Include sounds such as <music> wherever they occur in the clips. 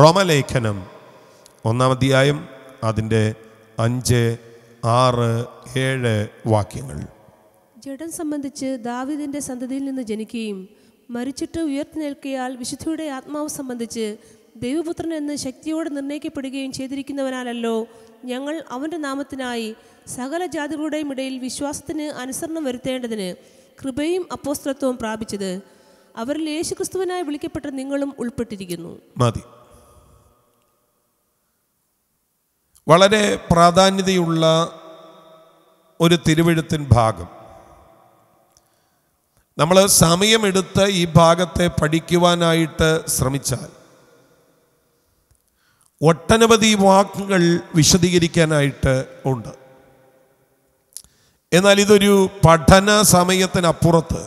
റോമലേഖനം ഒന്നാം അധ്യായം അതിൻ്റെ അഞ്ച് ആറ് ഏഴ് വാക്യങ്ങൾ ജഡൻ സംബന്ധിച്ച് ദാവിദിൻ്റെ സന്തതിയിൽ നിന്ന് ജനിക്കുകയും മരിച്ചിട്ട് ഉയർത്തി നിൽക്കിയാൽ വിശുദ്ധിയുടെ ആത്മാവ് സംബന്ധിച്ച് ദൈവപുത്രൻ എന്ന് ശക്തിയോടെ നിർണ്ണയിക്കപ്പെടുകയും ചെയ്തിരിക്കുന്നവനാലല്ലോ ഞങ്ങൾ അവൻ്റെ നാമത്തിനായി സകല ജാതികളുടെയും ഇടയിൽ വിശ്വാസത്തിന് അനുസരണം വരുത്തേണ്ടതിന് കൃപയും അപ്പോസ്ത്രത്വവും പ്രാപിച്ചത് അവരിൽ യേശുക്രിസ്തുവിനായി വിളിക്കപ്പെട്ട നിങ്ങളും ഉൾപ്പെട്ടിരിക്കുന്നു മതി വളരെ പ്രാധാന്യതയുള്ള ഒരു തിരുവഴുത്തിൻ ഭാഗം നമ്മൾ സമയമെടുത്ത് ഈ ഭാഗത്തെ പഠിക്കുവാനായിട്ട് ശ്രമിച്ചാൽ ഒട്ടനവധി വാക്കുകൾ വിശദീകരിക്കാനായിട്ട് ഉണ്ട് എന്നാൽ ഇതൊരു പഠന സമയത്തിനപ്പുറത്ത്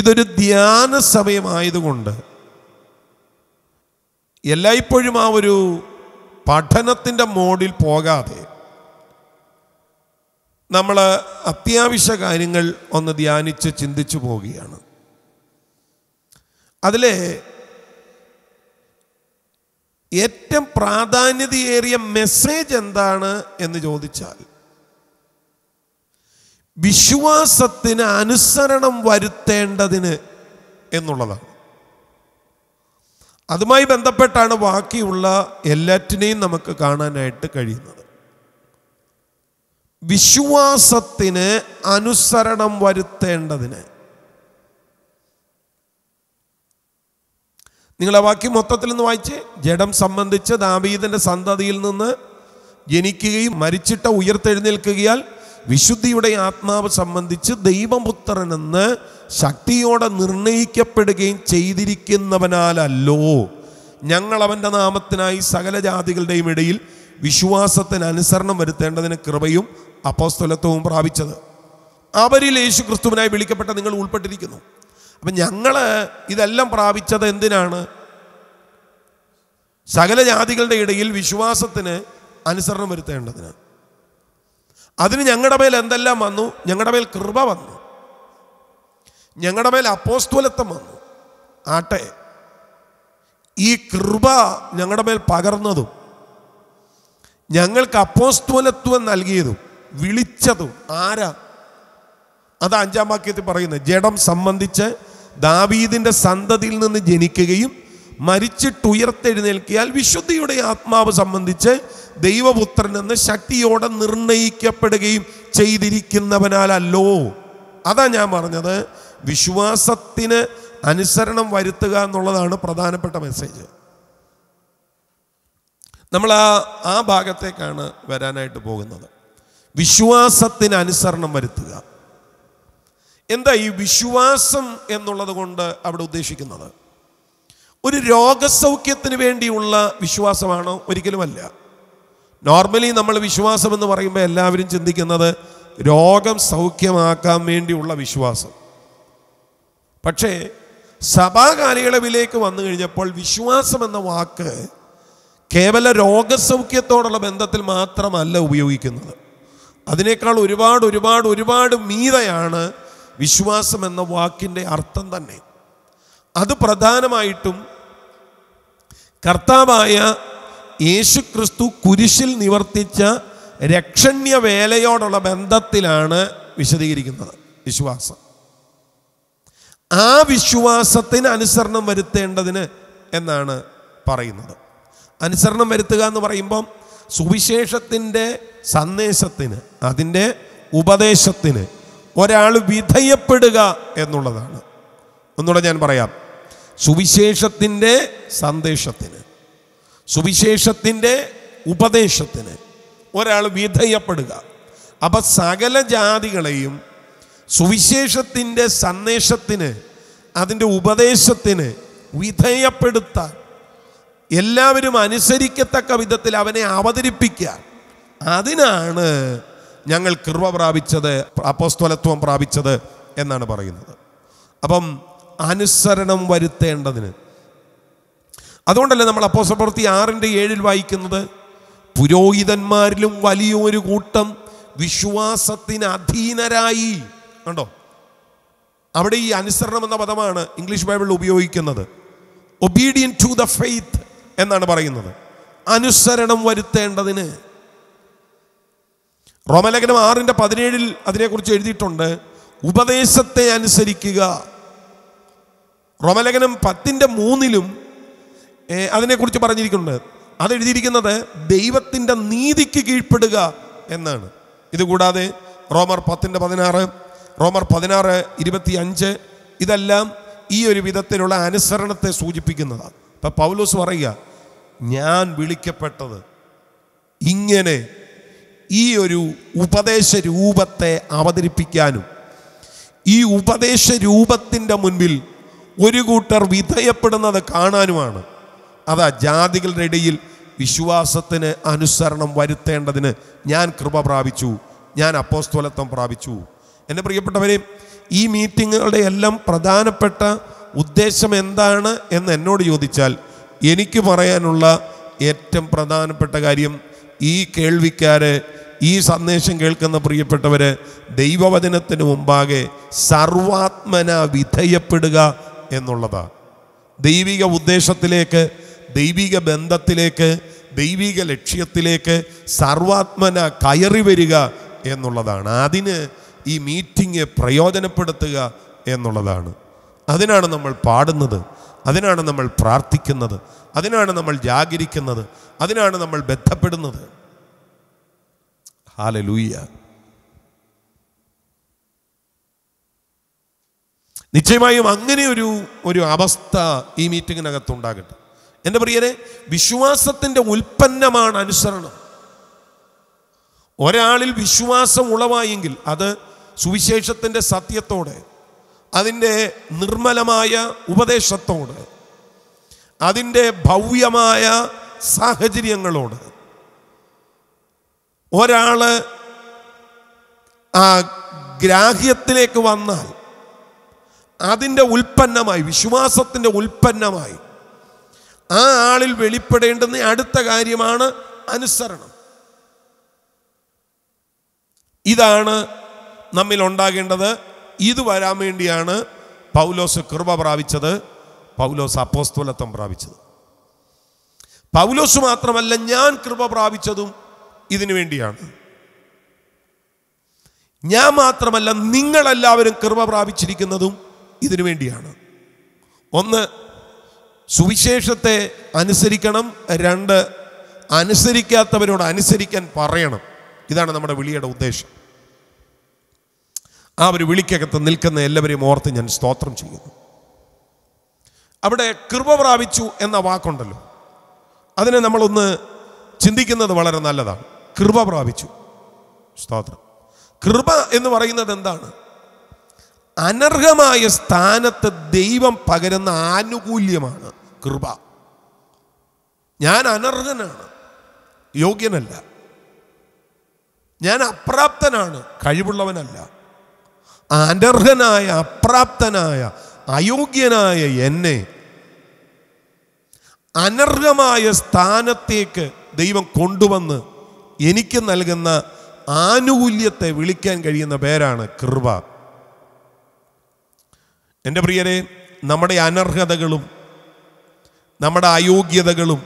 ഇതൊരു ധ്യാന സമയമായതുകൊണ്ട് എല്ലായ്പ്പോഴും ആ ഒരു പഠനത്തിൻ്റെ മോഡിൽ പോകാതെ നമ്മൾ അത്യാവശ്യ കാര്യങ്ങൾ ഒന്ന് ധ്യാനിച്ച് ചിന്തിച്ചു പോവുകയാണ് അതിലെ ഏറ്റവും പ്രാധാന്യതയേറിയ മെസ്സേജ് എന്താണ് എന്ന് ചോദിച്ചാൽ വിശ്വാസത്തിന് അനുസരണം വരുത്തേണ്ടതിന് എന്നുള്ളതാണ് അതുമായി ബന്ധപ്പെട്ടാണ് ബാക്കിയുള്ള എല്ലാറ്റിനെയും നമുക്ക് കാണാനായിട്ട് കഴിയുന്നത് വിശ്വാസത്തിന് അനുസരണം വരുത്തേണ്ടതിന് നിങ്ങളെ വാക്യം മൊത്തത്തിൽ നിന്ന് വായിച്ച് ജഡം സംബന്ധിച്ച് ദാബീദിൻ്റെ സന്തതിയിൽ നിന്ന് ജനിക്കുകയും മരിച്ചിട്ട് ഉയർത്തെഴുന്നേൽക്കുകയാൽ വിശുദ്ധിയുടെ ആത്മാവ് സംബന്ധിച്ച് ദൈവപുത്രനെന്ന് ശക്തിയോടെ നിർണയിക്കപ്പെടുകയും ചെയ്തിരിക്കുന്നവനാലല്ലോ ഞങ്ങൾ അവൻ്റെ നാമത്തിനായി സകല ജാതികളുടെയും ഇടയിൽ വിശ്വാസത്തിന് അനുസരണം വരുത്തേണ്ടതിന് കൃപയും അപ്പോസ്തലത്വവും പ്രാപിച്ചത് അവരിൽ യേശു ക്രിസ്തുവിനായി വിളിക്കപ്പെട്ട നിങ്ങൾ ഉൾപ്പെട്ടിരിക്കുന്നു അപ്പം ഞങ്ങൾ ഇതെല്ലാം പ്രാപിച്ചത് എന്തിനാണ് സകല ജാതികളുടെ ഇടയിൽ വിശ്വാസത്തിന് അനുസരണം വരുത്തേണ്ടതിന് അതിന് ഞങ്ങളുടെ മേൽ എന്തെല്ലാം വന്നു ഞങ്ങളുടെ മേൽ കൃപ വന്നു ഞങ്ങളുടെ മേൽ അപ്പോസ്തുലത്വം വന്നു ആട്ടെ ഈ കൃപ ഞങ്ങളുടെ മേൽ പകർന്നതും ഞങ്ങൾക്ക് അപ്പോസ്തുലത്വം നൽകിയതും വിളിച്ചതും ആരാ അത് അഞ്ചാം വാക്യത്തിൽ പറയുന്നത് ജഡം സംബന്ധിച്ച് ദാവീദിൻ്റെ സന്തതിയിൽ നിന്ന് ജനിക്കുകയും മരിച്ചിട്ടുയർത്തെഴുന്നേൽക്കിയാൽ വിശുദ്ധിയുടെ ആത്മാവ് സംബന്ധിച്ച് ദൈവപുത്രനെന്ന് ശക്തിയോടെ നിർണയിക്കപ്പെടുകയും ചെയ്തിരിക്കുന്നവനാലല്ലോ അതാ ഞാൻ പറഞ്ഞത് വിശ്വാസത്തിന് അനുസരണം വരുത്തുക എന്നുള്ളതാണ് പ്രധാനപ്പെട്ട മെസ്സേജ് നമ്മൾ ആ ആ ഭാഗത്തേക്കാണ് വരാനായിട്ട് പോകുന്നത് വിശ്വാസത്തിന് അനുസരണം വരുത്തുക എന്താ ഈ വിശ്വാസം എന്നുള്ളത് കൊണ്ട് അവിടെ ഉദ്ദേശിക്കുന്നത് ഒരു രോഗസൗഖ്യത്തിന് വേണ്ടിയുള്ള വിശ്വാസമാണോ ഒരിക്കലുമല്ല നോർമലി നമ്മൾ വിശ്വാസം എന്ന് പറയുമ്പോൾ എല്ലാവരും ചിന്തിക്കുന്നത് രോഗം സൗഖ്യമാക്കാൻ വേണ്ടിയുള്ള വിശ്വാസം പക്ഷേ സഭാകാലയളവിലേക്ക് വന്നു കഴിഞ്ഞപ്പോൾ വിശ്വാസം എന്ന വാക്ക് കേവല രോഗസൗഖ്യത്തോടുള്ള ബന്ധത്തിൽ മാത്രമല്ല ഉപയോഗിക്കുന്നത് അതിനേക്കാൾ ഒരുപാട് ഒരുപാട് ഒരുപാട് മീതയാണ് വിശ്വാസം എന്ന വാക്കിൻ്റെ അർത്ഥം തന്നെ അത് പ്രധാനമായിട്ടും കർത്താവായ യേശു ക്രിസ്തു കുരിശിൽ നിവർത്തിച്ച രക്ഷണ്യ വേലയോടുള്ള ബന്ധത്തിലാണ് വിശദീകരിക്കുന്നത് വിശ്വാസം ആ വിശ്വാസത്തിന് അനുസരണം വരുത്തേണ്ടതിന് എന്നാണ് പറയുന്നത് അനുസരണം വരുത്തുക എന്ന് പറയുമ്പം സുവിശേഷത്തിൻ്റെ സന്ദേശത്തിന് അതിൻ്റെ ഉപദേശത്തിന് ഒരാൾ വിധേയപ്പെടുക എന്നുള്ളതാണ് ഒന്നുകൂടെ ഞാൻ പറയാം സുവിശേഷത്തിൻ്റെ സന്ദേശത്തിന് സുവിശേഷത്തിൻ്റെ ഉപദേശത്തിന് ഒരാൾ വിധേയപ്പെടുക അപ്പം സകല ജാതികളെയും സുവിശേഷത്തിൻ്റെ സന്ദേശത്തിന് അതിൻ്റെ ഉപദേശത്തിന് വിധേയപ്പെടുത്താൻ എല്ലാവരും അനുസരിക്കത്തക്ക വിധത്തിൽ അവനെ അവതരിപ്പിക്കുക അതിനാണ് ഞങ്ങൾ കൃപ പ്രാപിച്ചത് അപ്പോസ്തലത്വം പ്രാപിച്ചത് എന്നാണ് പറയുന്നത് അപ്പം അനുസരണം വരുത്തേണ്ടതിന് അതുകൊണ്ടല്ലേ നമ്മൾ അപ്പോസപ്രവൃത്തി ആറിൻ്റെ ഏഴിൽ വായിക്കുന്നത് പുരോഹിതന്മാരിലും വലിയൊരു കൂട്ടം വിശ്വാസത്തിന് അധീനരായി കണ്ടോ അവിടെ ഈ അനുസരണം എന്ന പദമാണ് ഇംഗ്ലീഷ് ബൈബിളിൽ ഉപയോഗിക്കുന്നത് ഒബീഡിയൻ ടു ദ ഫെയ്ത്ത് എന്നാണ് പറയുന്നത് അനുസരണം വരുത്തേണ്ടതിന് റോമലേഖനം ആറിൻ്റെ പതിനേഴിൽ അതിനെക്കുറിച്ച് എഴുതിയിട്ടുണ്ട് ഉപദേശത്തെ അനുസരിക്കുക റോമലേഖനം പത്തിൻ്റെ മൂന്നിലും അതിനെക്കുറിച്ച് പറഞ്ഞിരിക്കുന്നത് അതെഴുതിയിരിക്കുന്നത് ദൈവത്തിൻ്റെ നീതിക്ക് കീഴ്പ്പെടുക എന്നാണ് ഇതുകൂടാതെ റോമർ പത്തിൻ്റെ പതിനാറ് റോമർ പതിനാറ് ഇരുപത്തി അഞ്ച് ഇതെല്ലാം ഈ ഒരു വിധത്തിലുള്ള അനുസരണത്തെ സൂചിപ്പിക്കുന്നതാണ് ഇപ്പം പൗലോസ് പറയുക ഞാൻ വിളിക്കപ്പെട്ടത് ഇങ്ങനെ ഈ ഒരു ഉപദേശ രൂപത്തെ അവതരിപ്പിക്കാനും ഈ ഉപദേശ രൂപത്തിൻ്റെ മുൻപിൽ ഒരു കൂട്ടർ വിധയപ്പെടുന്നത് കാണാനുമാണ് അതാ ജാതികളുടെ ഇടയിൽ വിശ്വാസത്തിന് അനുസരണം വരുത്തേണ്ടതിന് ഞാൻ കൃപ പ്രാപിച്ചു ഞാൻ അപ്പോസ്തോലത്വം പ്രാപിച്ചു എൻ്റെ പ്രിയപ്പെട്ടവരെ ഈ മീറ്റിങ്ങുകളുടെ എല്ലാം പ്രധാനപ്പെട്ട ഉദ്ദേശം എന്താണ് എന്ന് എന്നോട് ചോദിച്ചാൽ എനിക്ക് പറയാനുള്ള ഏറ്റവും പ്രധാനപ്പെട്ട കാര്യം ഈ കേൾവിക്കാര് ഈ സന്ദേശം കേൾക്കുന്ന പ്രിയപ്പെട്ടവർ ദൈവവചനത്തിന് മുമ്പാകെ സർവാത്മന വിധേയപ്പെടുക എന്നുള്ളതാണ് ദൈവിക ഉദ്ദേശത്തിലേക്ക് ദൈവിക ബന്ധത്തിലേക്ക് ദൈവിക ലക്ഷ്യത്തിലേക്ക് സർവാത്മന കയറി വരിക എന്നുള്ളതാണ് അതിന് ഈ മീറ്റിംഗ് പ്രയോജനപ്പെടുത്തുക എന്നുള്ളതാണ് അതിനാണ് നമ്മൾ പാടുന്നത് അതിനാണ് നമ്മൾ പ്രാർത്ഥിക്കുന്നത് അതിനാണ് നമ്മൾ ജാഗരിക്കുന്നത് അതിനാണ് നമ്മൾ ബന്ധപ്പെടുന്നത് ലൂയ്യ നിശ്ചയമായും അങ്ങനെ ഒരു ഒരു അവസ്ഥ ഈ ഉണ്ടാകട്ടെ എൻ്റെ പ്രിയരെ വിശ്വാസത്തിൻ്റെ ഉൽപ്പന്നമാണ് അനുസരണം ഒരാളിൽ വിശ്വാസം ഉളവായെങ്കിൽ അത് സുവിശേഷത്തിൻ്റെ സത്യത്തോടെ അതിൻ്റെ നിർമ്മലമായ ഉപദേശത്തോട് അതിൻ്റെ ഭവ്യമായ സാഹചര്യങ്ങളോട് ഒരാൾ ആ ഗ്രാഹ്യത്തിലേക്ക് വന്നാൽ അതിൻ്റെ ഉൽപ്പന്നമായി വിശ്വാസത്തിൻ്റെ ഉൽപ്പന്നമായി ആ ആളിൽ വെളിപ്പെടേണ്ടുന്ന അടുത്ത കാര്യമാണ് അനുസരണം ഇതാണ് നമ്മിൽ ഉണ്ടാകേണ്ടത് ഇത് വരാൻ വേണ്ടിയാണ് പൗലോസ് കൃപ പ്രാപിച്ചത് പൗലോസ് അപ്പോസ്തോലത്വം പ്രാപിച്ചത് പൗലോസ് മാത്രമല്ല ഞാൻ കൃപ പ്രാപിച്ചതും ഇതിനു വേണ്ടിയാണ് ഞാൻ മാത്രമല്ല നിങ്ങളെല്ലാവരും കൃപ പ്രാപിച്ചിരിക്കുന്നതും ഇതിനു വേണ്ടിയാണ് ഒന്ന് സുവിശേഷത്തെ അനുസരിക്കണം രണ്ട് അനുസരിക്കാത്തവരോട് അനുസരിക്കാൻ പറയണം ഇതാണ് നമ്മുടെ വിളിയുടെ ഉദ്ദേശം ആ ഒരു വിളിക്കകത്ത് നിൽക്കുന്ന എല്ലാവരെയും ഓർത്ത് ഞാൻ സ്തോത്രം ചെയ്യുന്നു അവിടെ കൃപ പ്രാപിച്ചു എന്ന വാക്കുണ്ടല്ലോ അതിനെ നമ്മളൊന്ന് ചിന്തിക്കുന്നത് വളരെ നല്ലതാണ് കൃപ പ്രാപിച്ചു സ്തോത്രം കൃപ എന്ന് പറയുന്നത് എന്താണ് അനർഹമായ സ്ഥാനത്ത് ദൈവം പകരുന്ന ആനുകൂല്യമാണ് കൃപ ഞാൻ അനർഹനാണ് യോഗ്യനല്ല ഞാൻ അപ്രാപ്തനാണ് കഴിവുള്ളവനല്ല അനർഹനായ അപ്രാപ്തനായ അയോഗ്യനായ എന്നെ അനർഹമായ സ്ഥാനത്തേക്ക് ദൈവം കൊണ്ടുവന്ന് എനിക്ക് നൽകുന്ന ആനുകൂല്യത്തെ വിളിക്കാൻ കഴിയുന്ന പേരാണ് കൃപ എൻ്റെ പ്രിയരെ നമ്മുടെ അനർഹതകളും നമ്മുടെ അയോഗ്യതകളും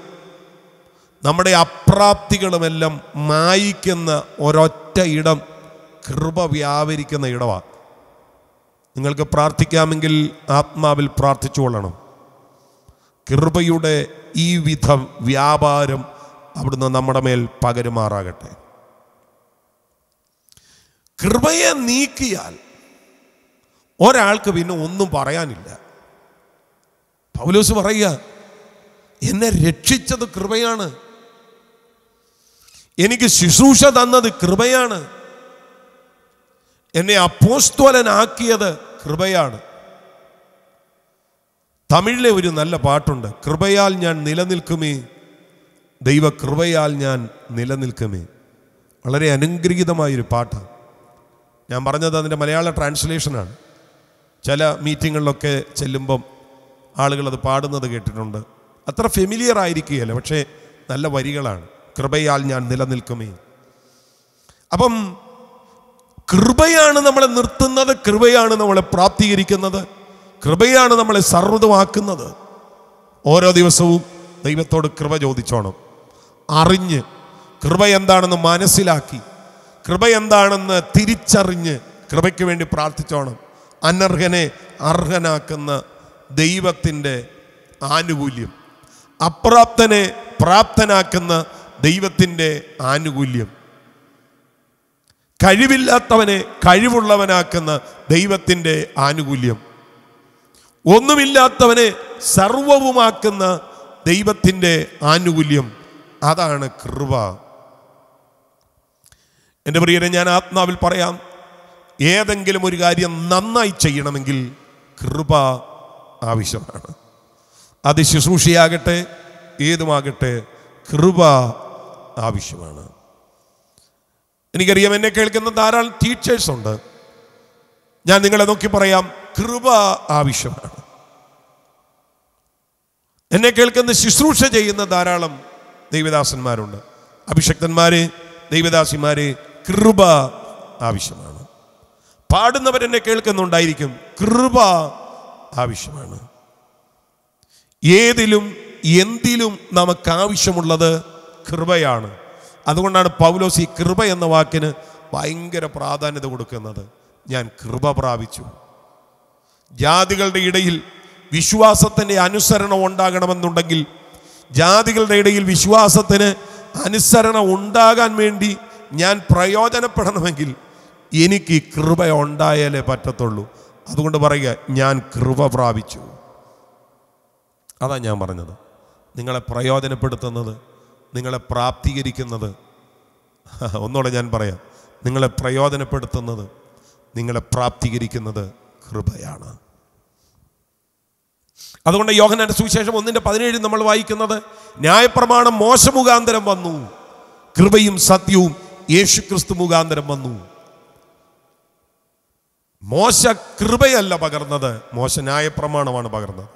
നമ്മുടെ അപ്രാപ്തികളുമെല്ലാം മായിക്കുന്ന ഒരൊറ്റ ഇടം കൃപ വ്യാപരിക്കുന്ന ഇടമാണ് നിങ്ങൾക്ക് പ്രാർത്ഥിക്കാമെങ്കിൽ ആത്മാവിൽ പ്രാർത്ഥിച്ചുകൊള്ളണം കൃപയുടെ ഈ വിധം വ്യാപാരം അവിടുന്ന് നമ്മുടെ മേൽ പകരുമാറാകട്ടെ കൃപയെ നീക്കിയാൽ ഒരാൾക്ക് പിന്നെ ഒന്നും പറയാനില്ല പൗലോസ് പറയുക എന്നെ രക്ഷിച്ചത് കൃപയാണ് എനിക്ക് ശുശ്രൂഷ തന്നത് കൃപയാണ് എന്നെ അപ്പോസ്തോലനാക്കിയത് കൃപയാണ് തമിഴിലെ ഒരു നല്ല പാട്ടുണ്ട് കൃപയാൽ ഞാൻ നിലനിൽക്കുമേ ദൈവ കൃപയാൽ ഞാൻ നിലനിൽക്കുമേ വളരെ അനുഗ്രഹീതമായൊരു പാട്ടാണ് ഞാൻ പറഞ്ഞത് അതിൻ്റെ മലയാള ട്രാൻസ്ലേഷനാണ് ചില മീറ്റിങ്ങുകളിലൊക്കെ ചെല്ലുമ്പം ആളുകളത് പാടുന്നത് കേട്ടിട്ടുണ്ട് അത്ര ഫെമിലിയർ ആയിരിക്കുകയല്ല പക്ഷേ നല്ല വരികളാണ് കൃപയാൽ ഞാൻ നിലനിൽക്കുമേ അപ്പം കൃപയാണ് നമ്മളെ നിർത്തുന്നത് കൃപയാണ് നമ്മളെ പ്രാപ്തീകരിക്കുന്നത് കൃപയാണ് നമ്മളെ സർവ്വതമാക്കുന്നത് ഓരോ ദിവസവും ദൈവത്തോട് കൃപ ചോദിച്ചോണം അറിഞ്ഞ് കൃപ എന്താണെന്ന് മനസ്സിലാക്കി കൃപ എന്താണെന്ന് തിരിച്ചറിഞ്ഞ് കൃപയ്ക്ക് വേണ്ടി പ്രാർത്ഥിച്ചോണം അനർഹനെ അർഹനാക്കുന്ന ദൈവത്തിൻ്റെ ആനുകൂല്യം അപ്രാപ്തനെ പ്രാപ്തനാക്കുന്ന ദൈവത്തിൻ്റെ ആനുകൂല്യം കഴിവില്ലാത്തവനെ കഴിവുള്ളവനാക്കുന്ന ദൈവത്തിൻ്റെ ആനുകൂല്യം ഒന്നുമില്ലാത്തവനെ സർവവുമാക്കുന്ന ദൈവത്തിൻ്റെ ആനുകൂല്യം അതാണ് കൃപ എൻ്റെ പ്രിയരെ ഞാൻ ആത്മാവിൽ പറയാം ഏതെങ്കിലും ഒരു കാര്യം നന്നായി ചെയ്യണമെങ്കിൽ കൃപ ആവശ്യമാണ് അത് ശുശ്രൂഷയാകട്ടെ ഏതുമാകട്ടെ കൃപ ആവശ്യമാണ് എനിക്കറിയാം എന്നെ കേൾക്കുന്ന ധാരാളം ടീച്ചേഴ്സ് ഉണ്ട് ഞാൻ നിങ്ങളെ നോക്കി പറയാം കൃപ ആവശ്യമാണ് എന്നെ കേൾക്കുന്ന ശുശ്രൂഷ ചെയ്യുന്ന ധാരാളം ദൈവദാസന്മാരുണ്ട് അഭിഷക്തന്മാര് ദൈവദാസിമാരെ കൃപ ആവശ്യമാണ് എന്നെ കേൾക്കുന്നുണ്ടായിരിക്കും കൃപ ആവശ്യമാണ് ഏതിലും എന്തിലും നമുക്ക് ആവശ്യമുള്ളത് കൃപയാണ് അതുകൊണ്ടാണ് പൗലോസ് ഈ കൃപ എന്ന വാക്കിന് ഭയങ്കര പ്രാധാന്യത കൊടുക്കുന്നത് ഞാൻ കൃപ പ്രാപിച്ചു ജാതികളുടെ ഇടയിൽ വിശ്വാസത്തിൻ്റെ അനുസരണം ഉണ്ടാകണമെന്നുണ്ടെങ്കിൽ ജാതികളുടെ ഇടയിൽ വിശ്വാസത്തിന് അനുസരണം ഉണ്ടാകാൻ വേണ്ടി ഞാൻ പ്രയോജനപ്പെടണമെങ്കിൽ എനിക്ക് ഈ കൃപ ഉണ്ടായാലേ പറ്റത്തുള്ളൂ അതുകൊണ്ട് പറയുക ഞാൻ കൃപ പ്രാപിച്ചു അതാ ഞാൻ പറഞ്ഞത് നിങ്ങളെ പ്രയോജനപ്പെടുത്തുന്നത് നിങ്ങളെ പ്രാപ്തീകരിക്കുന്നത് <laughs> ഒന്നുകൂടെ ഞാൻ പറയാം നിങ്ങളെ പ്രയോജനപ്പെടുത്തുന്നത് നിങ്ങളെ പ്രാപ്തീകരിക്കുന്നത് കൃപയാണ് അതുകൊണ്ട് യോഹനന്റെ സുവിശേഷം ഒന്നിൻ്റെ പതിനേഴിൽ നമ്മൾ വായിക്കുന്നത് ന്യായപ്രമാണം മോശ മുഖാന്തരം വന്നു കൃപയും സത്യവും യേശുക്രിസ്തു മുഖാന്തരം വന്നു മോശ കൃപയല്ല പകർന്നത് മോശ പ്രമാണമാണ് പകർന്നത്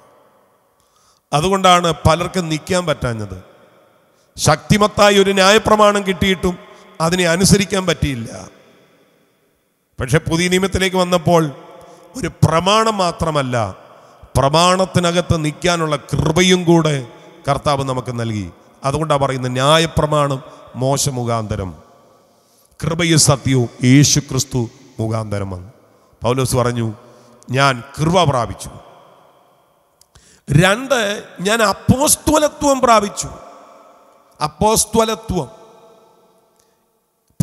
അതുകൊണ്ടാണ് പലർക്കും നിൽക്കാൻ പറ്റാഞ്ഞത് ശക്തിമത്തായി ഒരു ന്യായപ്രമാണം കിട്ടിയിട്ടും അതിനെ അനുസരിക്കാൻ പറ്റിയില്ല പക്ഷെ പുതിയ നിയമത്തിലേക്ക് വന്നപ്പോൾ ഒരു പ്രമാണം മാത്രമല്ല പ്രമാണത്തിനകത്ത് നിൽക്കാനുള്ള കൃപയും കൂടെ കർത്താവ് നമുക്ക് നൽകി അതുകൊണ്ടാണ് പറയുന്നത് ന്യായപ്രമാണം മോശ മുഖാന്തരം കൃപയും സത്യവും യേശു ക്രിസ്തു മുഖാന്തരം വന്നു പൗലോസ് പറഞ്ഞു ഞാൻ കൃപ പ്രാപിച്ചു രണ്ട് ഞാൻ അപ്പോസ്തോലത്വം പ്രാപിച്ചു അപ്പോസ്തോലത്വം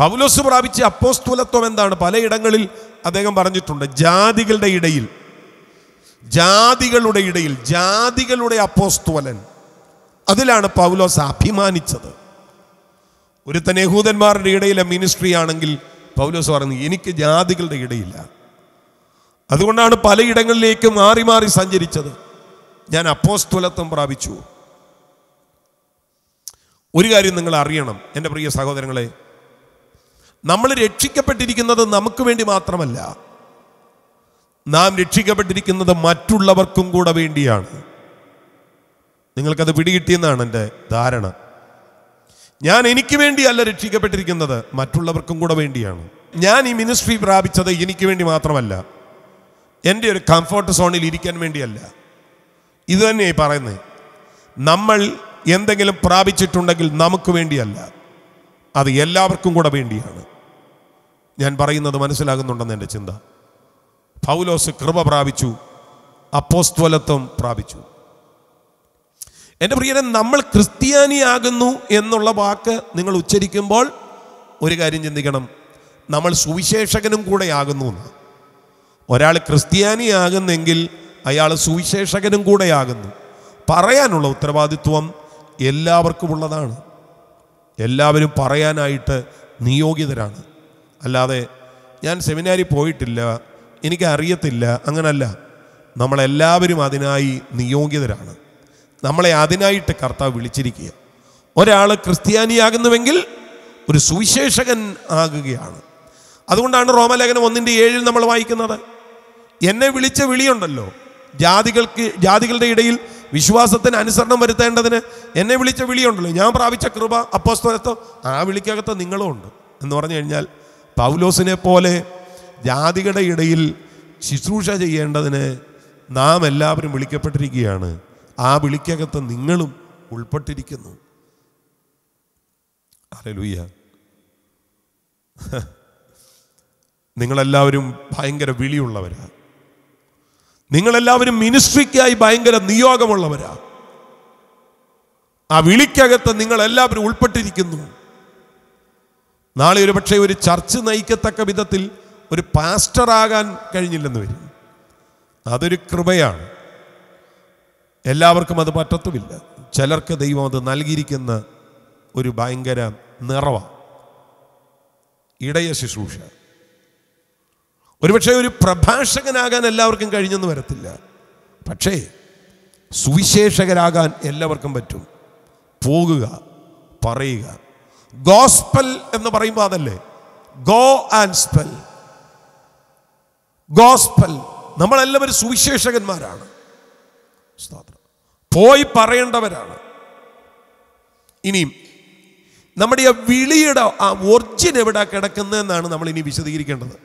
പൗലോസ് പ്രാപിച്ച അപ്പോസ്തോലത്വം എന്താണ് പലയിടങ്ങളിൽ അദ്ദേഹം പറഞ്ഞിട്ടുണ്ട് ജാതികളുടെ ഇടയിൽ ജാതികളുടെ ഇടയിൽ ജാതികളുടെ അപ്പോസ്തോലൻ അതിലാണ് പൗലോസ് അഭിമാനിച്ചത് ഒരുത്തൻ യഹൂദന്മാരുടെ ഇടയിലെ മിനിസ്ട്രി ആണെങ്കിൽ പൗലോസ് പറഞ്ഞു എനിക്ക് ജാതികളുടെ ഇടയില്ല അതുകൊണ്ടാണ് പലയിടങ്ങളിലേക്ക് മാറി മാറി സഞ്ചരിച്ചത് ഞാൻ അപ്പോസ്തുലത്വം പ്രാപിച്ചു ഒരു കാര്യം നിങ്ങൾ അറിയണം എൻ്റെ പ്രിയ സഹോദരങ്ങളെ നമ്മൾ രക്ഷിക്കപ്പെട്ടിരിക്കുന്നത് നമുക്ക് വേണ്ടി മാത്രമല്ല നാം രക്ഷിക്കപ്പെട്ടിരിക്കുന്നത് മറ്റുള്ളവർക്കും കൂടെ വേണ്ടിയാണ് നിങ്ങൾക്കത് പിടികിട്ടിയെന്നാണ് എൻ്റെ ധാരണ ഞാൻ എനിക്ക് വേണ്ടിയല്ല രക്ഷിക്കപ്പെട്ടിരിക്കുന്നത് മറ്റുള്ളവർക്കും കൂടെ വേണ്ടിയാണ് ഞാൻ ഈ മിനിസ്ട്രി പ്രാപിച്ചത് എനിക്ക് വേണ്ടി മാത്രമല്ല എൻ്റെ ഒരു കംഫർട്ട് സോണിൽ ഇരിക്കാൻ വേണ്ടിയല്ല ഇത് തന്നെയായി പറയുന്നത് നമ്മൾ എന്തെങ്കിലും പ്രാപിച്ചിട്ടുണ്ടെങ്കിൽ നമുക്ക് വേണ്ടിയല്ല അത് എല്ലാവർക്കും കൂടെ വേണ്ടിയാണ് ഞാൻ പറയുന്നത് മനസ്സിലാകുന്നുണ്ടെന്ന് എൻ്റെ ചിന്ത പൗലോസ് കൃപ പ്രാപിച്ചു അപ്പോസ്ത്വലത്വം പ്രാപിച്ചു എൻ്റെ പ്രിയനെ നമ്മൾ ക്രിസ്ത്യാനിയാകുന്നു എന്നുള്ള വാക്ക് നിങ്ങൾ ഉച്ചരിക്കുമ്പോൾ ഒരു കാര്യം ചിന്തിക്കണം നമ്മൾ സുവിശേഷകനും ആകുന്നു എന്നാണ് ഒരാൾ ക്രിസ്ത്യാനിയാകുന്നെങ്കിൽ അയാൾ സുവിശേഷകനും കൂടെയാകുന്നു പറയാനുള്ള ഉത്തരവാദിത്വം എല്ലാവർക്കും ഉള്ളതാണ് എല്ലാവരും പറയാനായിട്ട് നിയോഗിതരാണ് അല്ലാതെ ഞാൻ സെമിനാരി പോയിട്ടില്ല എനിക്കറിയത്തില്ല അങ്ങനല്ല നമ്മളെല്ലാവരും അതിനായി നിയോഗിതരാണ് നമ്മളെ അതിനായിട്ട് കർത്താവ് വിളിച്ചിരിക്കുക ഒരാൾ ക്രിസ്ത്യാനിയാകുന്നുവെങ്കിൽ ഒരു സുവിശേഷകൻ ആകുകയാണ് അതുകൊണ്ടാണ് റോമലേഖനം ഒന്നിൻ്റെ ഏഴിൽ നമ്മൾ വായിക്കുന്നത് എന്നെ വിളിച്ച വിളിയുണ്ടല്ലോ ജാതികൾക്ക് ജാതികളുടെ ഇടയിൽ വിശ്വാസത്തിന് അനുസരണം വരുത്തേണ്ടതിന് എന്നെ വിളിച്ച വിളിയുണ്ടല്ലോ ഞാൻ പ്രാപിച്ച കൃപ അപ്പോസ്തോലത്വം ആ വിളിക്കകത്ത് നിങ്ങളും ഉണ്ട് എന്ന് പറഞ്ഞു കഴിഞ്ഞാൽ പൗലോസിനെ പോലെ ജാതികളുടെ ഇടയിൽ ശുശ്രൂഷ ചെയ്യേണ്ടതിന് നാം എല്ലാവരും വിളിക്കപ്പെട്ടിരിക്കുകയാണ് ആ വിളിക്കകത്ത് നിങ്ങളും ഉൾപ്പെട്ടിരിക്കുന്നു അറിയൂയ്യ നിങ്ങളെല്ലാവരും ഭയങ്കര വിളിയുള്ളവരാണ് നിങ്ങളെല്ലാവരും മിനിസ്ട്രിക്കായി ഭയങ്കര നിയോഗമുള്ളവരാ ആ വിളിക്കകത്ത് നിങ്ങളെല്ലാവരും ഉൾപ്പെട്ടിരിക്കുന്നു നാളെ ഒരു പക്ഷേ ഒരു ചർച്ച് നയിക്കത്തക്ക വിധത്തിൽ ഒരു പാസ്റ്ററാകാൻ കഴിഞ്ഞില്ലെന്ന് വരും അതൊരു കൃപയാണ് എല്ലാവർക്കും അത് പറ്റത്തുമില്ല ചിലർക്ക് ദൈവം അത് നൽകിയിരിക്കുന്ന ഒരു ഭയങ്കര നിറവാണ് ഇടയ ശുശ്രൂഷ ഒരുപക്ഷെ ഒരു പ്രഭാഷകനാകാൻ എല്ലാവർക്കും കഴിഞ്ഞെന്ന് വരത്തില്ല പക്ഷേ സുവിശേഷകരാകാൻ എല്ലാവർക്കും പറ്റും പോകുക പറയുക ഗോസ്പൽ എന്ന് പറയുമ്പോൾ അതല്ലേ ഗോ ആൻഡ് സ്പെൽ ഗോസ്പൽ നമ്മളെല്ലാവരും സുവിശേഷകന്മാരാണ് പോയി പറയേണ്ടവരാണ് ഇനിയും നമ്മുടെ ആ വിളിയുടെ ആ ഒറിജിൻ എവിടെ കിടക്കുന്നതെന്നാണ് നമ്മൾ ഇനി വിശദീകരിക്കേണ്ടത്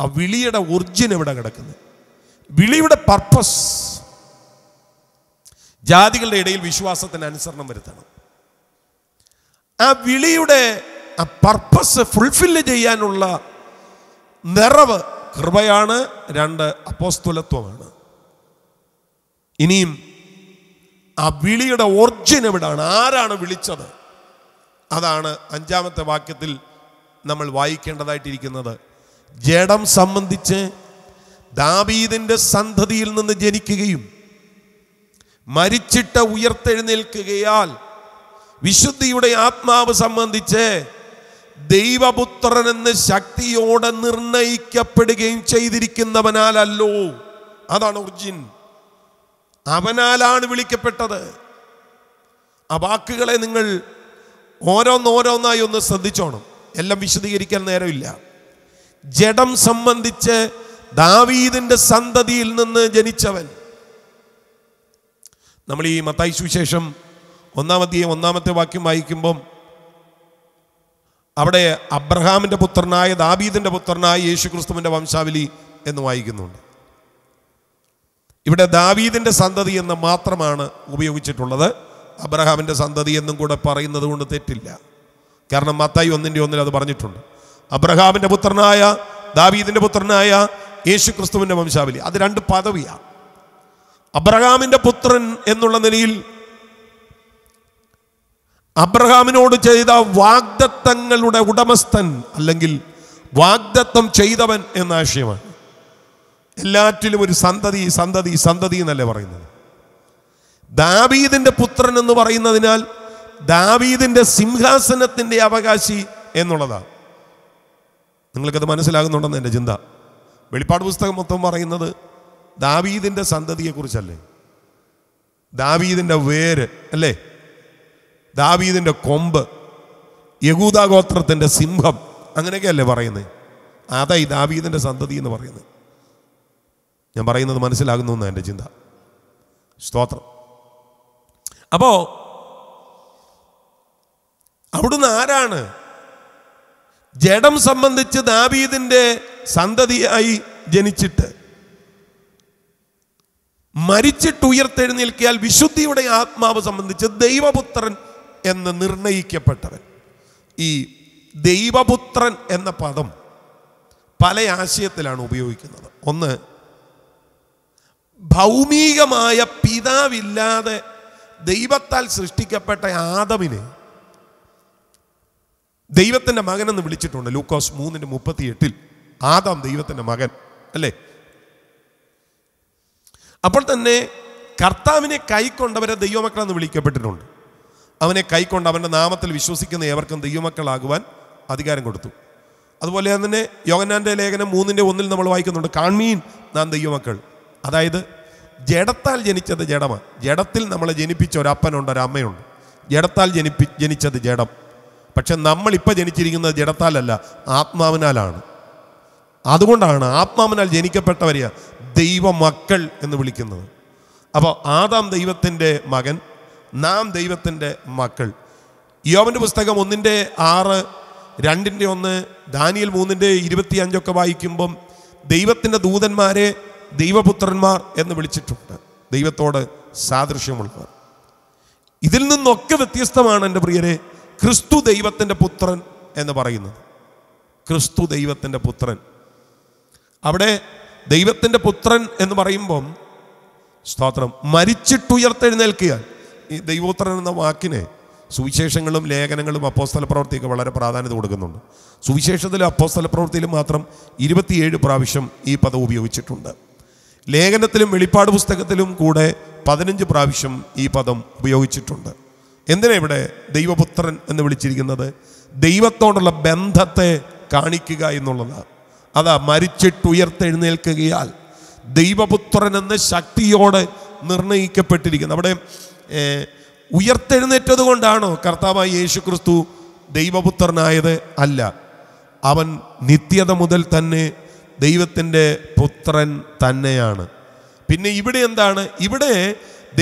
ആ വിളിയുടെ ഒറിജിൻ എവിടെ കിടക്കുന്നത് വിളിയുടെ പർപ്പസ് ജാതികളുടെ ഇടയിൽ വിശ്വാസത്തിന് അനുസരണം വരുത്തണം ആ വിളിയുടെ ആ പർപ്പസ് ഫുൾഫില്ല് ചെയ്യാനുള്ള നിറവ് കൃപയാണ് രണ്ട് അപ്പോസ്തുലത്വമാണ് ഇനിയും ആ വിളിയുടെ ഒറിജിൻ എവിടാണ് ആരാണ് വിളിച്ചത് അതാണ് അഞ്ചാമത്തെ വാക്യത്തിൽ നമ്മൾ വായിക്കേണ്ടതായിട്ടിരിക്കുന്നത് ജഡം സംബന്ധിച്ച് ദാവീദിൻ്റെ സന്തതിയിൽ നിന്ന് ജനിക്കുകയും മരിച്ചിട്ട ഉയർത്തെഴുന്നേൽക്കുകയാൽ വിശുദ്ധിയുടെ ആത്മാവ് സംബന്ധിച്ച് ദൈവപുത്രൻ എന്ന് ശക്തിയോടെ നിർണയിക്കപ്പെടുകയും ചെയ്തിരിക്കുന്നവനാലല്ലോ അതാണ് ഒറിജിൻ അവനാലാണ് വിളിക്കപ്പെട്ടത് ആ വാക്കുകളെ നിങ്ങൾ ഓരോന്നോരോന്നായി ഒന്ന് ശ്രദ്ധിച്ചോണം എല്ലാം വിശദീകരിക്കാൻ നേരമില്ല ജഡം സംബന്ധിച്ച് ദാവീദിന്റെ സന്തതിയിൽ നിന്ന് ജനിച്ചവൻ നമ്മൾ ഈ മത്തായി സുവിശേഷം ഒന്നാമത്തെ ഒന്നാമത്തെ വാക്യം വായിക്കുമ്പം അവിടെ അബ്രഹാമിൻ്റെ പുത്രനായ ദാബീദിൻ്റെ പുത്രനായ യേശു ക്രിസ്തുവിൻ്റെ വംശാവലി എന്ന് വായിക്കുന്നുണ്ട് ഇവിടെ ദാവീദിൻ്റെ സന്തതി എന്ന് മാത്രമാണ് ഉപയോഗിച്ചിട്ടുള്ളത് അബ്രഹാമിൻ്റെ സന്തതി എന്നും കൂടെ പറയുന്നത് കൊണ്ട് തെറ്റില്ല കാരണം മത്തായി ഒന്നിൻ്റെ ഒന്നിൽ അത് പറഞ്ഞിട്ടുണ്ട് അബ്രഹാമിൻ്റെ പുത്രനായ ദാവീദിൻ്റെ പുത്രനായ യേശു ക്രിസ്തുവിൻ്റെ വംശാവലി അത് രണ്ട് പദവിയാണ് അബ്രഹാമിൻ്റെ പുത്രൻ എന്നുള്ള നിലയിൽ അബ്രഹാമിനോട് ചെയ്ത വാഗ്ദത്തങ്ങളുടെ ഉടമസ്ഥൻ അല്ലെങ്കിൽ വാഗ്ദത്തം ചെയ്തവൻ എന്ന ആശയമാണ് എല്ലാറ്റിലും ഒരു സന്തതി സന്തതി സന്തതി എന്നല്ലേ പറയുന്നത് ദാവീദിൻ്റെ പുത്രൻ എന്ന് പറയുന്നതിനാൽ ദാവീദിൻ്റെ സിംഹാസനത്തിൻ്റെ അവകാശി എന്നുള്ളതാണ് നിങ്ങൾക്കത് മനസ്സിലാകുന്നുണ്ടെന്ന് എൻ്റെ ചിന്ത വെളിപ്പാട് പുസ്തകം മൊത്തം പറയുന്നത് ദാവീദിൻ്റെ സന്തതിയെക്കുറിച്ചല്ലേ ദാവീദിൻ്റെ വേര് അല്ലേ ദാവീദിൻ്റെ കൊമ്പ് യകൂദാഗോത്രത്തിൻ്റെ സിംഹം അങ്ങനെയൊക്കെയല്ലേ പറയുന്നത് അതായി ദാവീദിൻ്റെ സന്തതി എന്ന് പറയുന്നത് ഞാൻ പറയുന്നത് മനസ്സിലാകുന്നു എന്നാണ് എൻ്റെ ചിന്ത സ്തോത്രം അപ്പോൾ അവിടുന്ന് ആരാണ് ജഡം സംബന്ധിച്ച് ദാവീദിന്റെ സന്തതിയായി ജനിച്ചിട്ട് മരിച്ചിട്ട് ഉയർത്തെഴുന്നേൽക്കിയാൽ വിശുദ്ധിയുടെ ആത്മാവ് സംബന്ധിച്ച് ദൈവപുത്രൻ എന്ന് നിർണയിക്കപ്പെട്ടവൻ ഈ ദൈവപുത്രൻ എന്ന പദം പല ആശയത്തിലാണ് ഉപയോഗിക്കുന്നത് ഒന്ന് ഭൗമികമായ പിതാവില്ലാതെ ദൈവത്താൽ സൃഷ്ടിക്കപ്പെട്ട ആദമിനെ ദൈവത്തിൻ്റെ എന്ന് വിളിച്ചിട്ടുണ്ട് ലൂക്കോസ് മൂന്നിൻ്റെ മുപ്പത്തി എട്ടിൽ ആദാം ദൈവത്തിൻ്റെ മകൻ അല്ലേ അപ്പോൾ തന്നെ കർത്താവിനെ കൈക്കൊണ്ടവരെ ദൈവമക്കളെന്ന് വിളിക്കപ്പെട്ടിട്ടുണ്ട് അവനെ കൈക്കൊണ്ട് അവൻ്റെ നാമത്തിൽ വിശ്വസിക്കുന്ന ഏവർക്കും ദൈവമക്കളാകുവാൻ അധികാരം കൊടുത്തു അതുപോലെ തന്നെ യോഗനാൻ്റെ ലേഖനം മൂന്നിൻ്റെ ഒന്നിൽ നമ്മൾ വായിക്കുന്നുണ്ട് കാൺമീൻ നാം ദൈവമക്കൾ അതായത് ജഡത്താൽ ജനിച്ചത് ജഡമാണ് ജഡത്തിൽ നമ്മളെ ജനിപ്പിച്ച ഒരപ്പനുണ്ട് ഒരമ്മയുണ്ട് ജഡത്താൽ ജനിപ്പി ജനിച്ചത് ജഡം പക്ഷെ നമ്മളിപ്പോൾ ജനിച്ചിരിക്കുന്നത് ജഡത്താലല്ല ആത്മാവിനാലാണ് അതുകൊണ്ടാണ് ആത്മാവിനാൽ ജനിക്കപ്പെട്ടവരെയാണ് ദൈവമക്കൾ എന്ന് വിളിക്കുന്നത് അപ്പോൾ ആദാം ദൈവത്തിൻ്റെ മകൻ നാം ദൈവത്തിൻ്റെ മക്കൾ യോവൻ്റെ പുസ്തകം ഒന്നിൻ്റെ ആറ് രണ്ടിൻ്റെ ഒന്ന് ദാനിയൽ മൂന്നിൻ്റെ ഇരുപത്തി അഞ്ചൊക്കെ വായിക്കുമ്പം ദൈവത്തിൻ്റെ ദൂതന്മാരെ ദൈവപുത്രന്മാർ എന്ന് വിളിച്ചിട്ടുണ്ട് ദൈവത്തോട് സാദൃശ്യമുള്ളവർ ഇതിൽ നിന്നൊക്കെ വ്യത്യസ്തമാണ് എൻ്റെ പ്രിയരെ ക്രിസ്തു ദൈവത്തിൻ്റെ പുത്രൻ എന്ന് പറയുന്നത് ക്രിസ്തു ദൈവത്തിൻ്റെ പുത്രൻ അവിടെ ദൈവത്തിൻ്റെ പുത്രൻ എന്ന് പറയുമ്പം സ്തോത്രം മരിച്ചിട്ടുയർത്തെഴുന്നേൽക്കുക ഈ ദൈവോത്രൻ എന്ന വാക്കിനെ സുവിശേഷങ്ങളും ലേഖനങ്ങളും അപ്പോസ്തല പ്രവൃത്തിക്ക് വളരെ പ്രാധാന്യത കൊടുക്കുന്നുണ്ട് സുവിശേഷത്തിലും അപ്പോസ്തല പ്രവൃത്തിയിലും മാത്രം ഇരുപത്തിയേഴ് പ്രാവശ്യം ഈ പദം ഉപയോഗിച്ചിട്ടുണ്ട് ലേഖനത്തിലും വെളിപ്പാട് പുസ്തകത്തിലും കൂടെ പതിനഞ്ച് പ്രാവശ്യം ഈ പദം ഉപയോഗിച്ചിട്ടുണ്ട് എന്തിനാ ഇവിടെ ദൈവപുത്രൻ എന്ന് വിളിച്ചിരിക്കുന്നത് ദൈവത്തോടുള്ള ബന്ധത്തെ കാണിക്കുക എന്നുള്ളതാണ് അതാ ഉയർത്തെഴുന്നേൽക്കുകയാൽ ദൈവപുത്രൻ എന്ന ശക്തിയോടെ നിർണയിക്കപ്പെട്ടിരിക്കുന്നു അവിടെ ഉയർത്തെഴുന്നേറ്റത് കൊണ്ടാണോ കർത്താവായ യേശു ക്രിസ്തു ദൈവപുത്രനായത് അല്ല അവൻ നിത്യത മുതൽ തന്നെ ദൈവത്തിൻ്റെ പുത്രൻ തന്നെയാണ് പിന്നെ ഇവിടെ എന്താണ് ഇവിടെ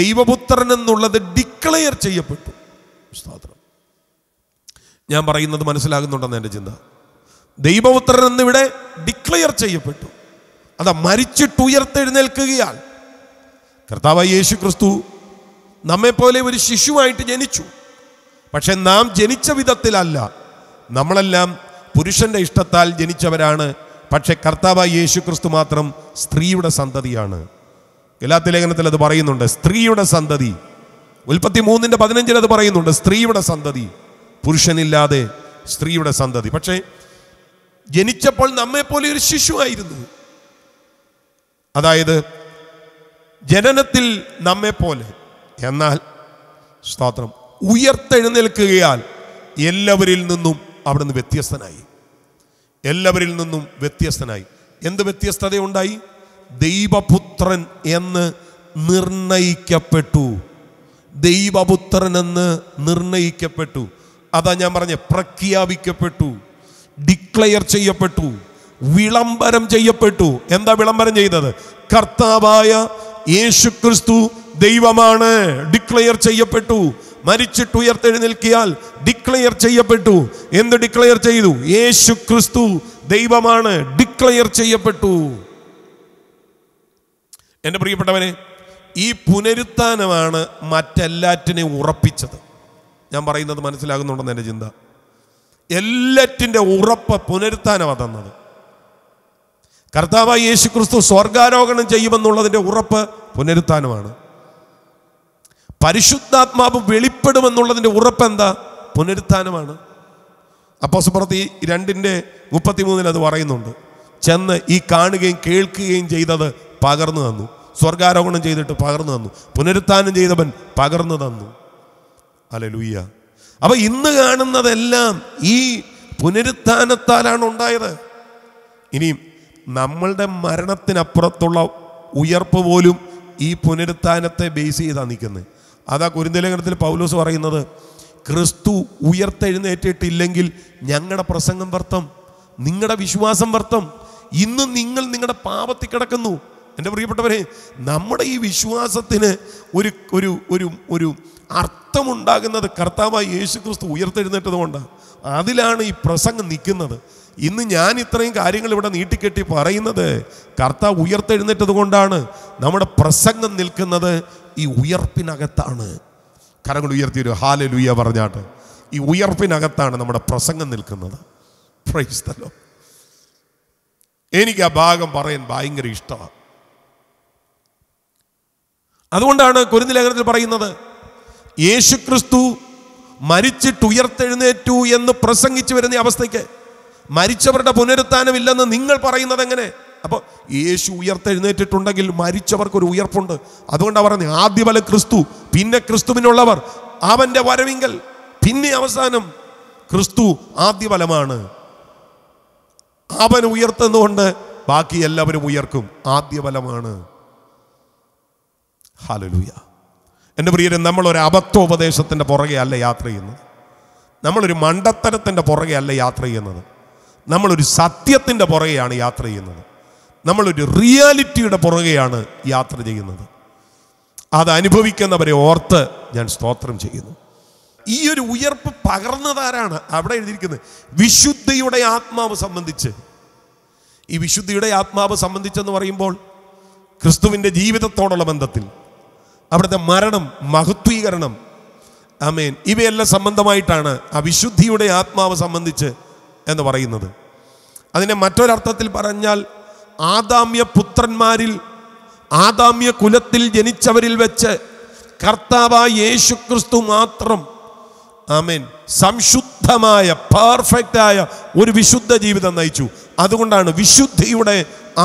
ദൈവപുത്രൻ എന്നുള്ളത് ഡിക്ലെയർ ചെയ്യപ്പെട്ടു സ്തോത്രം ഞാൻ പറയുന്നത് മനസ്സിലാകുന്നുണ്ടെന്ന് എൻ്റെ ചിന്ത ദൈവപുത്രൻ എന്നിവിടെ ഡിക്ലെയർ ചെയ്യപ്പെട്ടു അതാ മരിച്ചിട്ടുയർത്തെഴുന്നേൽക്കുകയാൽ കർത്താവ് യേശു ക്രിസ്തു നമ്മെപ്പോലെ ഒരു ശിശുവായിട്ട് ജനിച്ചു പക്ഷെ നാം ജനിച്ച വിധത്തിലല്ല നമ്മളെല്ലാം പുരുഷന്റെ ഇഷ്ടത്താൽ ജനിച്ചവരാണ് പക്ഷെ കർത്താവ് യേശു ക്രിസ്തു മാത്രം സ്ത്രീയുടെ സന്തതിയാണ് എല്ലാ ലേഖനത്തിൽ അത് പറയുന്നുണ്ട് സ്ത്രീയുടെ സന്തതി ഉൽപ്പത്തി മൂന്നിന്റെ പതിനഞ്ചിൽ അത് പറയുന്നുണ്ട് സ്ത്രീയുടെ സന്തതി പുരുഷനില്ലാതെ സ്ത്രീയുടെ സന്തതി പക്ഷേ ജനിച്ചപ്പോൾ പോലെ ഒരു ശിശുവായിരുന്നു അതായത് ജനനത്തിൽ പോലെ എന്നാൽ സ്തോത്രം ഉയർത്തെഴുന്നേൽക്കുകയാൽ എല്ലാവരിൽ നിന്നും അവിടുന്ന് വ്യത്യസ്തനായി എല്ലാവരിൽ നിന്നും വ്യത്യസ്തനായി എന്ത് വ്യത്യസ്തതയുണ്ടായി ദൈവപുത്രൻ എന്ന് നിർണയിക്കപ്പെട്ടു ദൈവപുത്രനെന്ന് നിർണയിക്കപ്പെട്ടു അതാ ഞാൻ പറഞ്ഞ പ്രഖ്യാപിക്കപ്പെട്ടു ഡിക്ലെയർ ചെയ്യപ്പെട്ടു വിളംബരം ചെയ്യപ്പെട്ടു എന്താ വിളംബരം ചെയ്തത് കർത്താവായ യേശു ക്രിസ്തു ദൈവമാണ് ഡിക്ലെയർ ചെയ്യപ്പെട്ടു മരിച്ചിട്ട് ഉയർത്തെഴുന്നേൽക്കിയാൽ ഡിക്ലെയർ ചെയ്യപ്പെട്ടു എന്ത് ഡിക്ലെയർ ചെയ്തു യേശു ക്രിസ്തു ദൈവമാണ് ഡിക്ലെയർ ചെയ്യപ്പെട്ടു എൻ്റെ പ്രിയപ്പെട്ടവനെ ഈ പുനരുത്ഥാനമാണ് മറ്റെല്ലാറ്റിനെയും ഉറപ്പിച്ചത് ഞാൻ പറയുന്നത് മനസ്സിലാകുന്നുണ്ടെന്ന് എൻ്റെ ചിന്ത എല്ലാറ്റിൻ്റെ ഉറപ്പ് പുനരുത്ഥാനമാണ് തന്നത് കർത്താവായി യേശു ക്രിസ്തു സ്വർഗാരോഹണം ചെയ്യുമെന്നുള്ളതിൻ്റെ ഉറപ്പ് പുനരുത്ഥാനമാണ് പരിശുദ്ധാത്മാവ് വെളിപ്പെടുമെന്നുള്ളതിൻ്റെ ഉറപ്പ് എന്താ പുനരുത്ഥാനമാണ് അപ്പോസപ്രതി രണ്ടിൻ്റെ മുപ്പത്തിമൂന്നിൽ അത് പറയുന്നുണ്ട് ചെന്ന് ഈ കാണുകയും കേൾക്കുകയും ചെയ്തത് പകർന്നു തന്നു സ്വർഗാരോഹണം ചെയ്തിട്ട് പകർന്നു തന്നു പുനരുത്ഥാനം ചെയ്തവൻ പകർന്നു തന്നു അല്ലെ ലൂയ്യ അപ്പൊ ഇന്ന് കാണുന്നതെല്ലാം ഈ പുനരുത്ഥാനത്താലാണ് ഉണ്ടായത് ഇനിയും നമ്മളുടെ മരണത്തിനപ്പുറത്തുള്ള ഉയർപ്പ് പോലും ഈ പുനരുത്ഥാനത്തെ ബേസ് ചെയ്താ നിൽക്കുന്നത് അതാ കുരുന്തലേഖനത്തിൽ പൗലോസ് പറയുന്നത് ക്രിസ്തു ഉയർത്തെഴുന്നേറ്റിട്ടില്ലെങ്കിൽ ഞങ്ങളുടെ പ്രസംഗം വർത്തം നിങ്ങളുടെ വിശ്വാസം വർത്തം ഇന്ന് നിങ്ങൾ നിങ്ങളുടെ പാപത്തിൽ കിടക്കുന്നു എൻ്റെ പ്രിയപ്പെട്ടവരെ നമ്മുടെ ഈ വിശ്വാസത്തിന് ഒരു ഒരു ഒരു ഒരു അർത്ഥമുണ്ടാകുന്നത് കർത്താവായ യേശു ക്രിസ്തു ഉയർത്തെഴുന്നേറ്റത് അതിലാണ് ഈ പ്രസംഗം നിൽക്കുന്നത് ഇന്ന് ഞാൻ ഇത്രയും കാര്യങ്ങൾ ഇവിടെ നീട്ടിക്കെട്ടി പറയുന്നത് കർത്താവ് ഉയർത്തെഴുന്നേറ്റതുകൊണ്ടാണ് നമ്മുടെ പ്രസംഗം നിൽക്കുന്നത് ഈ ഉയർപ്പിനകത്താണ് കരങ്ങൾ ഉയർത്തി ഒരു ഹാലലുയ പറഞ്ഞാട്ട് ഈ ഉയർപ്പിനകത്താണ് നമ്മുടെ പ്രസംഗം നിൽക്കുന്നത് പ്രൈസ്തലോ എനിക്ക് ആ ഭാഗം പറയാൻ ഭയങ്കര ഇഷ്ടമാണ് അതുകൊണ്ടാണ് കുരുന്തി ലേഖനത്തിൽ പറയുന്നത് യേശുക്രിസ്തു മരിച്ചിട്ടുയർത്തെഴുന്നേറ്റു എന്ന് പ്രസംഗിച്ചു വരുന്ന അവസ്ഥയ്ക്ക് മരിച്ചവരുടെ പുനരുത്ഥാനമില്ലെന്ന് നിങ്ങൾ പറയുന്നത് എങ്ങനെ അപ്പോൾ യേശു ഉയർത്തെഴുന്നേറ്റിട്ടുണ്ടെങ്കിൽ മരിച്ചവർക്കൊരു ഉയർപ്പുണ്ട് അതുകൊണ്ടാണ് പറഞ്ഞു ആദ്യ ഫല ക്രിസ്തു പിന്നെ ക്രിസ്തുവിനുള്ളവർ അവൻ്റെ വരവിങ്കൽ പിന്നെ അവസാനം ക്രിസ്തു ആദ്യ ഫലമാണ് അവൻ ഉയർത്തുന്നതുകൊണ്ട് ബാക്കി എല്ലാവരും ഉയർക്കും ആദ്യ ഫലമാണ് ഹാലലൂയ എൻ്റെ പ്രിയരെ നമ്മളൊരു അബദ്ധോപദേശത്തിൻ്റെ പുറകെ അല്ല യാത്ര ചെയ്യുന്നത് നമ്മളൊരു മണ്ടത്തരത്തിൻ്റെ പുറകെ അല്ല യാത്ര ചെയ്യുന്നത് നമ്മളൊരു സത്യത്തിൻ്റെ പുറകെയാണ് യാത്ര ചെയ്യുന്നത് നമ്മളൊരു റിയാലിറ്റിയുടെ പുറകെയാണ് യാത്ര ചെയ്യുന്നത് അത് അനുഭവിക്കുന്നവരെ ഓർത്ത് ഞാൻ സ്തോത്രം ചെയ്യുന്നു ഈ ഒരു ഉയർപ്പ് പകർന്നതാരാണ് അവിടെ എഴുതിയിരിക്കുന്നത് വിശുദ്ധിയുടെ ആത്മാവ് സംബന്ധിച്ച് ഈ വിശുദ്ധിയുടെ ആത്മാവ് സംബന്ധിച്ചെന്ന് പറയുമ്പോൾ ക്രിസ്തുവിൻ്റെ ജീവിതത്തോടുള്ള ബന്ധത്തിൽ അവിടുത്തെ മരണം മഹത്വീകരണം ആമേൻ ഇവയെല്ലാം സംബന്ധമായിട്ടാണ് ആ വിശുദ്ധിയുടെ ആത്മാവ് സംബന്ധിച്ച് എന്ന് പറയുന്നത് അതിനെ മറ്റൊരർത്ഥത്തിൽ പറഞ്ഞാൽ ആദാമ്യ പുത്രന്മാരിൽ ആദാമ്യ കുലത്തിൽ ജനിച്ചവരിൽ വെച്ച് കർത്താവായ യേശു ക്രിസ്തു മാത്രം ആമേൻ സംശുദ്ധമായ പെർഫെക്റ്റായ ഒരു വിശുദ്ധ ജീവിതം നയിച്ചു അതുകൊണ്ടാണ് വിശുദ്ധിയുടെ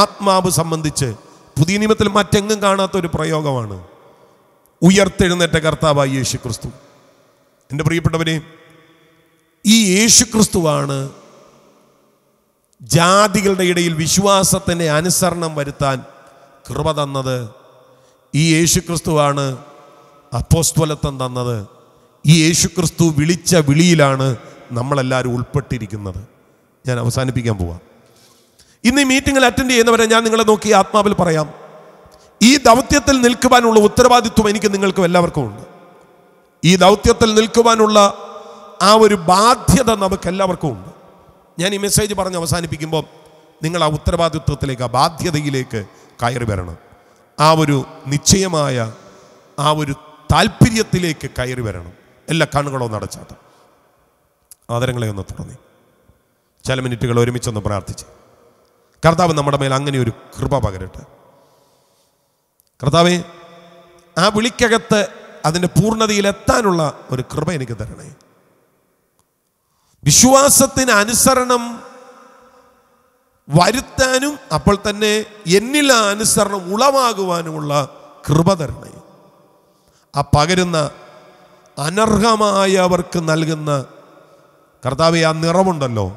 ആത്മാവ് സംബന്ധിച്ച് പുതിയ നിയമത്തിൽ മറ്റെങ്ങും കാണാത്ത ഒരു പ്രയോഗമാണ് ഉയർത്തെഴുന്നേറ്റ കർത്താവായ യേശു ക്രിസ്തു എൻ്റെ പ്രിയപ്പെട്ടവരെ ഈ യേശു ക്രിസ്തുവാണ് ജാതികളുടെ ഇടയിൽ വിശ്വാസത്തിൻ്റെ അനുസരണം വരുത്താൻ കൃപ തന്നത് ഈ യേശു ക്രിസ്തുവാണ് അപ്പോസ്തലത്വം തന്നത് ഈ യേശു ക്രിസ്തു വിളിച്ച വിളിയിലാണ് നമ്മളെല്ലാവരും ഉൾപ്പെട്ടിരിക്കുന്നത് ഞാൻ അവസാനിപ്പിക്കാൻ പോവാം ഇന്ന് ഈ മീറ്റിങ്ങിൽ അറ്റൻഡ് ചെയ്യുന്നവരെ ഞാൻ നിങ്ങളെ നോക്കി ആത്മാവിൽ പറയാം ഈ ദൗത്യത്തിൽ നിൽക്കുവാനുള്ള ഉത്തരവാദിത്വം എനിക്ക് നിങ്ങൾക്കും എല്ലാവർക്കും ഉണ്ട് ഈ ദൗത്യത്തിൽ നിൽക്കുവാനുള്ള ആ ഒരു ബാധ്യത നമുക്ക് എല്ലാവർക്കും ഉണ്ട് ഞാൻ ഈ മെസ്സേജ് പറഞ്ഞ് അവസാനിപ്പിക്കുമ്പോൾ നിങ്ങൾ ആ ഉത്തരവാദിത്വത്തിലേക്ക് ആ ബാധ്യതയിലേക്ക് കയറി വരണം ആ ഒരു നിശ്ചയമായ ആ ഒരു താല്പര്യത്തിലേക്ക് കയറി വരണം എല്ലാ കണ്ണുകളോ നടച്ചാട്ടം ആദരങ്ങളെ ഒന്ന് തുടങ്ങി ചില മിനിറ്റുകൾ ഒരുമിച്ചൊന്ന് പ്രാർത്ഥിച്ച് കർത്താവ് നമ്മുടെ മേൽ അങ്ങനെ ഒരു കൃപ പകരട്ടെ കർത്താവേ ആ വിളിക്കകത്ത് അതിൻ്റെ പൂർണ്ണതയിലെത്താനുള്ള ഒരു കൃപ എനിക്ക് തരണേ വിശ്വാസത്തിന് അനുസരണം വരുത്താനും അപ്പോൾ തന്നെ എന്നിൽ ആ അനുസരണം ഉളവാകുവാനുമുള്ള കൃപ തരണേ ആ പകരുന്ന അനർഹമായവർക്ക് നൽകുന്ന കർത്താവ് ആ നിറമുണ്ടല്ലോ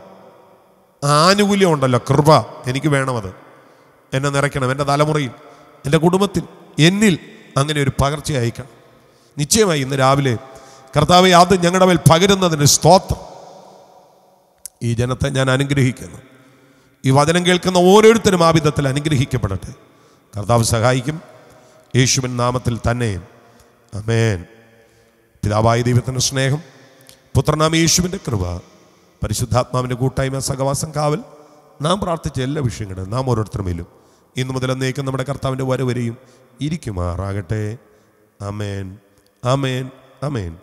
ആനുകൂല്യമുണ്ടല്ലോ ഉണ്ടല്ലോ കൃപ എനിക്ക് വേണമത് എന്നെ നിറയ്ക്കണം എൻ്റെ തലമുറയിൽ എൻ്റെ കുടുംബത്തിൽ എന്നിൽ അങ്ങനെ ഒരു പകർച്ച അയക്കണം നിശ്ചയമായി ഇന്ന് രാവിലെ കർത്താവ് അത് ഞങ്ങളുടെ മേൽ പകരുന്നതിന് സ്തോത്രം ഈ ജനത്തെ ഞാൻ അനുഗ്രഹിക്കുന്നു ഈ വചനം കേൾക്കുന്ന ഓരോരുത്തരും ആ വിധത്തിൽ അനുഗ്രഹിക്കപ്പെടട്ടെ കർത്താവ് സഹായിക്കും യേശുവിൻ നാമത്തിൽ തന്നെ അമേൻ പിതാവായ ദൈവത്തിൻ്റെ സ്നേഹം പുത്രനാമ യേശുവിൻ്റെ കൃപ പരിശുദ്ധാത്മാവിൻ്റെ കൂട്ടായ്മ സഹവാസം കാവൽ നാം പ്രാർത്ഥിച്ച എല്ലാ വിഷയങ്ങളും നാം ഓരോരുത്തരുമേലും ഇന്നു മുതൽ അന്നേക്കും നമ്മുടെ കർത്താവിൻ്റെ വരവരെയും ഇരിക്കുമാറാകട്ടെ അമേൻ അമേൻ അമേൻ